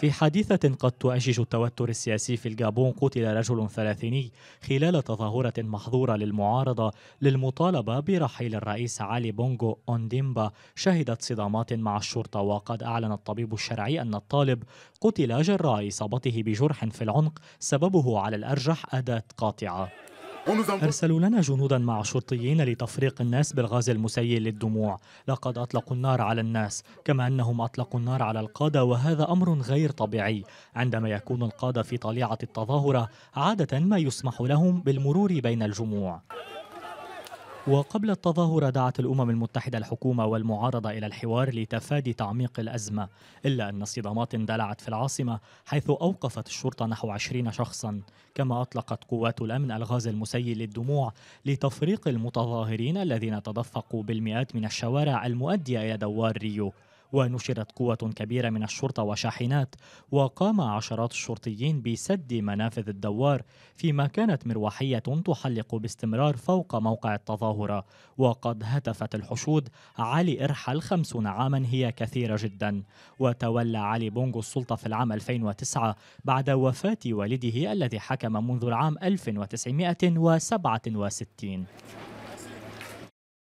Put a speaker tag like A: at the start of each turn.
A: في حادثة قد تؤجج التوتر السياسي في الجابون قتل رجل ثلاثيني خلال تظاهرة محظورة للمعارضة للمطالبة برحيل الرئيس علي بونغو أونديمبا شهدت صدامات مع الشرطة وقد أعلن الطبيب الشرعي أن الطالب قتل جراء إصابته بجرح في العنق سببه على الأرجح أداة قاطعة أرسلوا لنا جنودا مع شرطيين لتفريق الناس بالغاز المسيل للدموع لقد أطلقوا النار على الناس كما أنهم أطلقوا النار على القادة وهذا أمر غير طبيعي عندما يكون القادة في طليعة التظاهرة عادة ما يسمح لهم بالمرور بين الجموع وقبل التظاهرة دعت الأمم المتحدة الحكومة والمعارضة إلى الحوار لتفادي تعميق الأزمة إلا أن صدامات اندلعت في العاصمة حيث أوقفت الشرطة نحو عشرين شخصا كما أطلقت قوات الأمن الغاز المسيل للدموع لتفريق المتظاهرين الذين تدفقوا بالمئات من الشوارع المؤدية إلى دوار ريو ونشرت قوة كبيرة من الشرطة وشاحنات وقام عشرات الشرطيين بسد منافذ الدوار فيما كانت مروحية تحلق باستمرار فوق موقع التظاهرة وقد هتفت الحشود علي إرحل خمسون عاما هي كثيرة جدا وتولى علي بونغو السلطة في العام 2009 بعد وفاة والده الذي حكم منذ العام 1967